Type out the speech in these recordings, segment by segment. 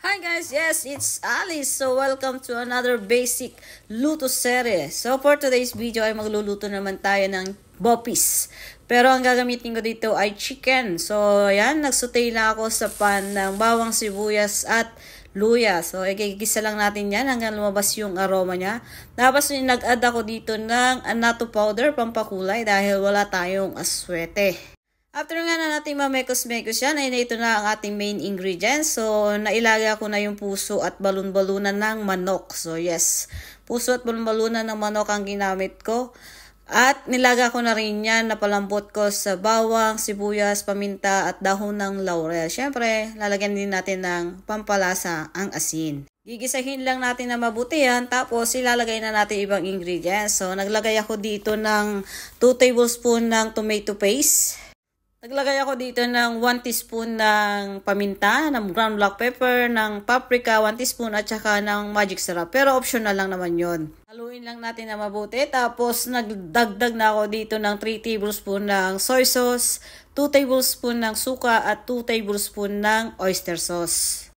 Hi guys! Yes, it's Alice! So, welcome to another basic luto series. So, for today's video ay magluluto naman tayo ng bopis. Pero ang gagamitin ko dito ay chicken. So, yan, nagsutay na ako sa pan ng bawang sibuyas at luya. So, igigisa lang natin yan hanggang lumabas yung aroma niya. Tapos, nag-add ako dito ng anato powder, pampakulay, dahil wala tayong aswete. After nga na natin mamekos-mekos yan, ay ito na ang ating main ingredients. So, nailagay ko na yung puso at balon-balunan ng manok. So, yes, puso at balon-balunan ng manok ang ginamit ko. At nilaga ko na rin yan, napalambot ko sa bawang, sibuyas, paminta at dahon ng laurel. Siyempre, lalagyan din natin ng pampalasa ang asin. Gigisahin lang natin na mabuti yan, tapos ilalagay na natin ibang ingredients. So, naglagay ako dito ng 2 tablespoon ng tomato paste. Naglagay ako dito ng 1 teaspoon ng paminta, ng ground black pepper, ng paprika, 1 teaspoon at saka ng magic syrup. Pero optional lang naman yon. Haluin lang natin na mabuti. Tapos nagdagdag na ako dito ng 3 tablespoon ng soy sauce, 2 tablespoon ng suka at 2 tablespoon ng oyster sauce.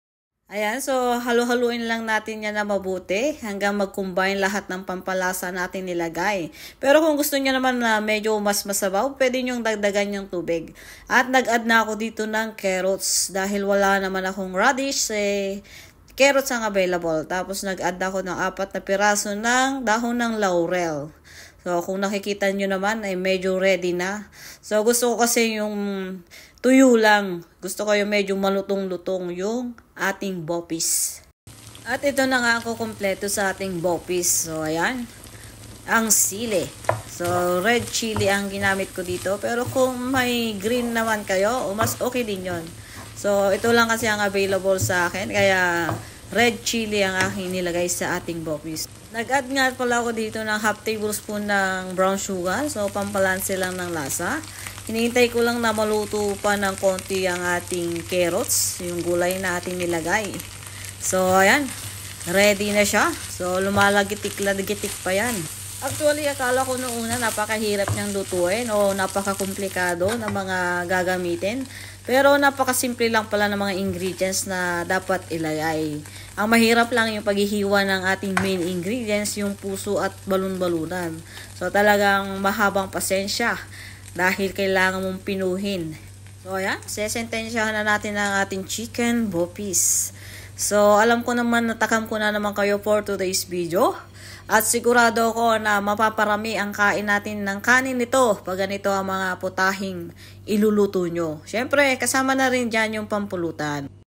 Ayan, so halo-haluin lang natin yan na mabuti hanggang mag-combine lahat ng pampalasa natin nilagay. Pero kung gusto niya naman na medyo mas masabaw, pwede nyo dagdagan yung tubig. At nag-add na ako dito ng carrots dahil wala naman akong radish eh. Carrots ang available. Tapos nag-add ako ng apat na piraso ng dahon ng laurel. So, kung nakikita nyo naman, ay medyo ready na. So, gusto ko kasi yung tuyo lang. Gusto ko yung medyo malutong-lutong yung ating bopis. At ito na nga ako kumpleto sa ating bopis. So, ayan. Ang sili. So, red chili ang ginamit ko dito. Pero kung may green naman kayo, mas okay din yon So, ito lang kasi ang available sa akin. Kaya, red chili ang aking nilagay sa ating bopis. Nag-add nga pala ako dito ng half tablespoon ng brown sugar. So, pampalansi lang ng lasa. Hinihintay ko lang na maluto pa ng konti ang ating carrots, yung gulay na ating nilagay. So, ayan. Ready na siya. So, lumalagitik-lagitik pa yan. Actually, akala ko noong una napakahirap niyang lutuin o napakakomplikado na mga gagamitin. Pero napakasimple lang pala ng mga ingredients na dapat ilagay. Ang mahirap lang yung paghihiwa ng ating main ingredients, yung puso at balon-balunan. So talagang mahabang pasensya dahil kailangan mong pinuhin. So ayan, sesentensyahan na natin ang ating chicken bopis. So alam ko naman natakam ko na naman kayo for today's video. At sigurado ko na mapaparami ang kain natin ng kanin nito pag ganito ang mga putahing iluluto nyo. Siyempre, kasama na rin dyan yung pampulutan.